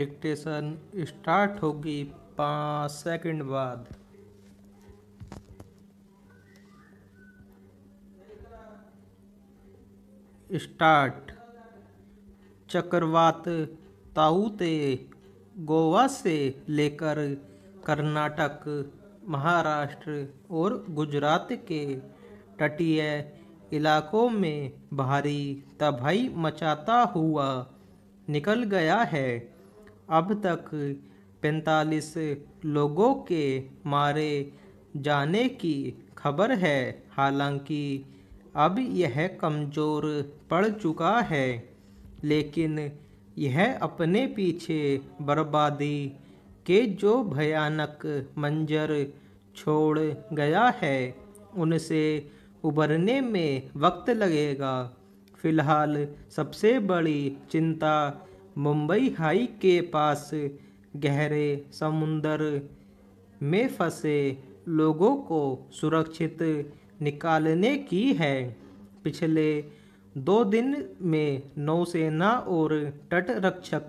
dictation start होगी पाँच second बाद स्टार्ट चक्रवात ते गोवा से लेकर कर्नाटक महाराष्ट्र और गुजरात के तटीय इलाकों में भारी तबाही मचाता हुआ निकल गया है अब तक 45 लोगों के मारे जाने की खबर है हालांकि अब यह कमज़ोर पड़ चुका है लेकिन यह अपने पीछे बर्बादी के जो भयानक मंजर छोड़ गया है उनसे उबरने में वक्त लगेगा फिलहाल सबसे बड़ी चिंता मुंबई हाई के पास गहरे समुंदर में फंसे लोगों को सुरक्षित निकालने की है पिछले दो दिन में नौसेना और तटरक्षक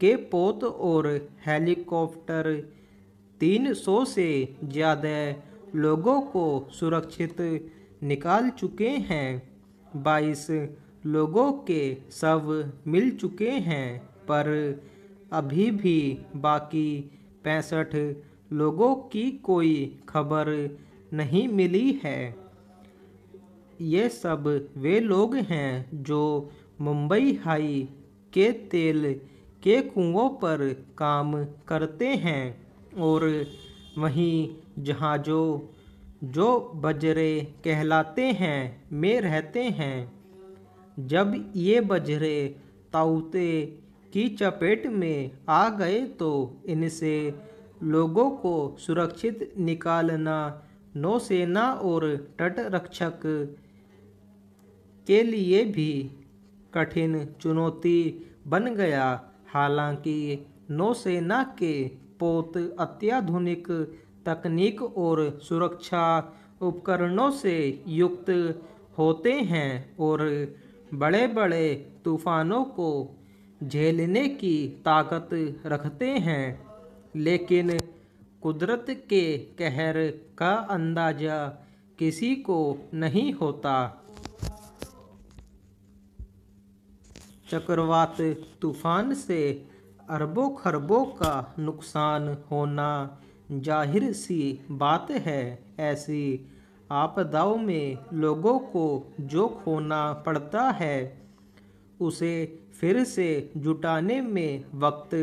के पोत और हेलीकॉप्टर 300 से ज़्यादा लोगों को सुरक्षित निकाल चुके हैं 22 लोगों के सब मिल चुके हैं पर अभी भी बाकी पैंसठ लोगों की कोई खबर नहीं मिली है ये सब वे लोग हैं जो मुंबई हाई के तेल के कुओं पर काम करते हैं और वहीं जहाज़ों जो बजरे कहलाते हैं में रहते हैं जब ये बजरे ताऊते की चपेट में आ गए तो इनसे लोगों को सुरक्षित निकालना नौसेना और तट रक्षक के लिए भी कठिन चुनौती बन गया हालांकि नौसेना के पोत अत्याधुनिक तकनीक और सुरक्षा उपकरणों से युक्त होते हैं और बड़े बड़े तूफानों को झेलने की ताकत रखते हैं लेकिन कुदरत के कहर का अंदाज़ा किसी को नहीं होता चक्रवात तूफान से अरबों खरबों का नुकसान होना जाहिर सी बात है ऐसी आपदाओं में लोगों को जो खोना पड़ता है उसे फिर से जुटाने में वक्त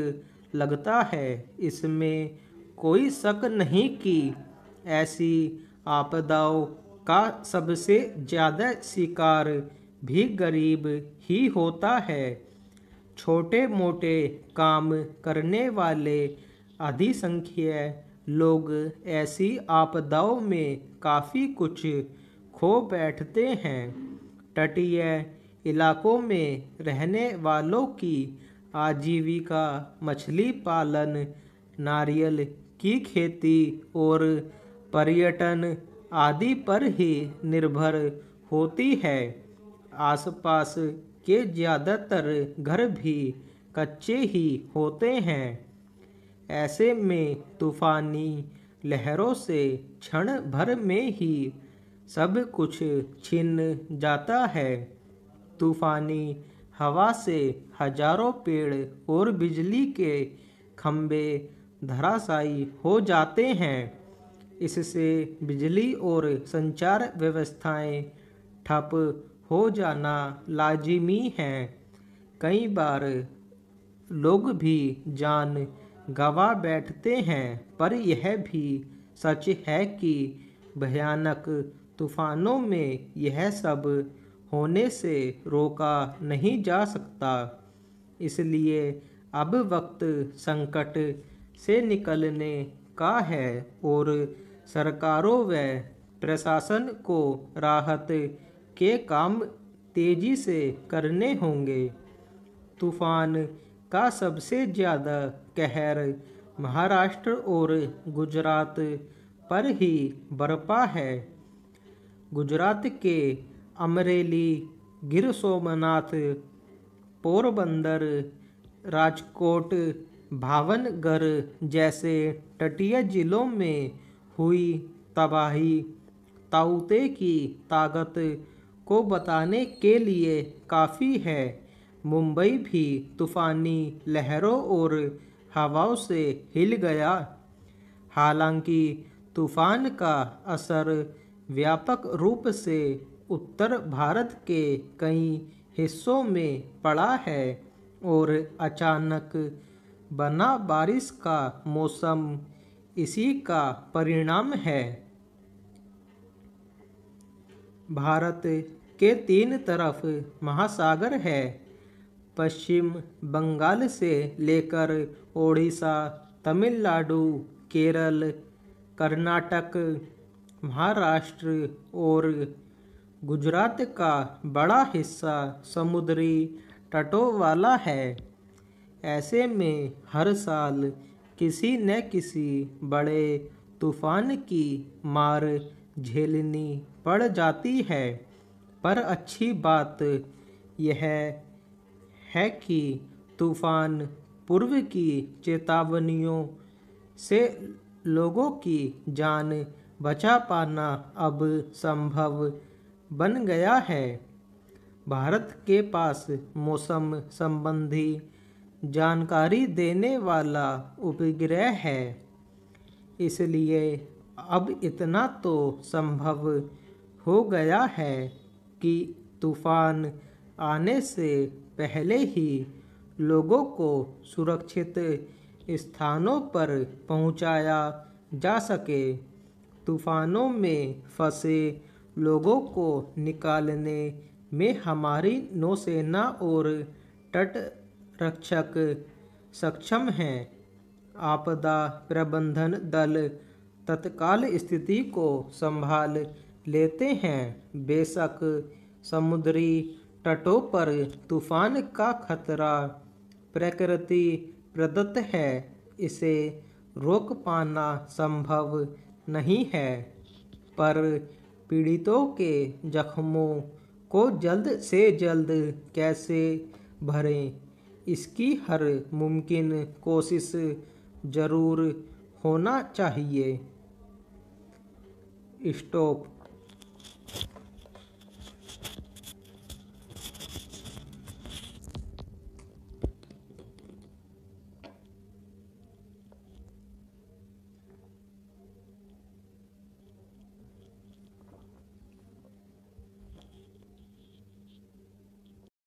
लगता है इसमें कोई शक नहीं कि ऐसी आपदाओं का सबसे ज़्यादा शिकार भी गरीब ही होता है छोटे मोटे काम करने वाले अधिसंख्य लोग ऐसी आपदाओं में काफ़ी कुछ खो बैठते हैं तटीय इलाकों में रहने वालों की आजीविका मछली पालन नारियल की खेती और पर्यटन आदि पर ही निर्भर होती है आसपास के ज़्यादातर घर भी कच्चे ही होते हैं ऐसे में तूफानी लहरों से क्षण भर में ही सब कुछ छिन जाता है तूफानी हवा से हजारों पेड़ और बिजली के खम्भे धराशायी हो जाते हैं इससे बिजली और संचार व्यवस्थाएं ठप हो जाना लाजिमी है कई बार लोग भी जान गवा बैठते हैं पर यह भी सच है कि भयानक तूफानों में यह सब होने से रोका नहीं जा सकता इसलिए अब वक्त संकट से निकलने का है और सरकारों व प्रशासन को राहत के काम तेजी से करने होंगे तूफान का सबसे ज़्यादा कहर महाराष्ट्र और गुजरात पर ही बरपा है गुजरात के अमरेली गिर सोमनाथ पोरबंदर राजकोट भावनगर जैसे तटीय जिलों में हुई तबाही ताउते की ताकत को बताने के लिए काफ़ी है मुंबई भी तूफ़ानी लहरों और हवाओं से हिल गया हालांकि तूफ़ान का असर व्यापक रूप से उत्तर भारत के कई हिस्सों में पड़ा है और अचानक बना बारिश का मौसम इसी का परिणाम है भारत के तीन तरफ महासागर है पश्चिम बंगाल से लेकर ओडिशा तमिलनाडु केरल कर्नाटक महाराष्ट्र और गुजरात का बड़ा हिस्सा समुद्री तटों वाला है ऐसे में हर साल किसी न किसी बड़े तूफान की मार झेलनी पड़ जाती है पर अच्छी बात यह है कि तूफान पूर्व की चेतावनियों से लोगों की जान बचा पाना अब संभव बन गया है भारत के पास मौसम संबंधी जानकारी देने वाला उपग्रह है इसलिए अब इतना तो संभव हो गया है कि तूफान आने से पहले ही लोगों को सुरक्षित स्थानों पर पहुंचाया जा सके तूफानों में फंसे लोगों को निकालने में हमारी नौसेना और तट रक्षक सक्षम हैं आपदा प्रबंधन दल तत्काल स्थिति को संभाल लेते हैं बेशक समुद्री तटों पर तूफान का खतरा प्रकृति प्रदत्त है इसे रोक पाना संभव नहीं है पर पीड़ितों के जख्मों को जल्द से जल्द कैसे भरें इसकी हर मुमकिन कोशिश ज़रूर होना चाहिए स्टॉप